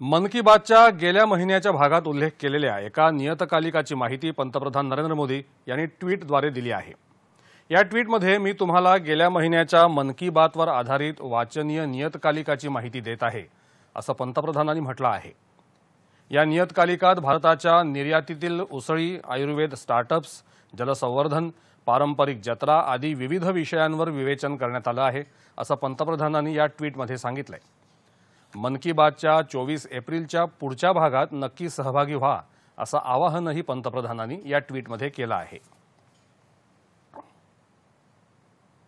मन की बातच्या गेल्या महिन्याच्या भागात उल्लेख केलेल्या एका नियतकालिकाची माहिती पंतप्रधान नरेंद्र मोदी यांनी ट्विटद्वारे दिली आहे या ट्विटमध्ये मी तुम्हाला गेल्या महिन्याच्या मन की बातवर आधारित वाचनीय नियतकालिकाची माहिती देत आहे असं पंतप्रधानांनी म्हटलं आहे या नियतकालिकात भारताच्या निर्यातीतील उसळी आयुर्वेद स्टार्टअप्स जलसंवर्धन पारंपरिक जत्रा आदी विविध विषयांवर विवेचन करण्यात आलं आहे असं पंतप्रधानांनी या ट्विटमध्ये सांगितलं आहे मन की बातच्या चोवीस एप्रिलच्या पुढच्या भागात नक्की सहभागी व्हा असं आवाहनही पंतप्रधानांनी या ट्विटमध्ये केलं आहे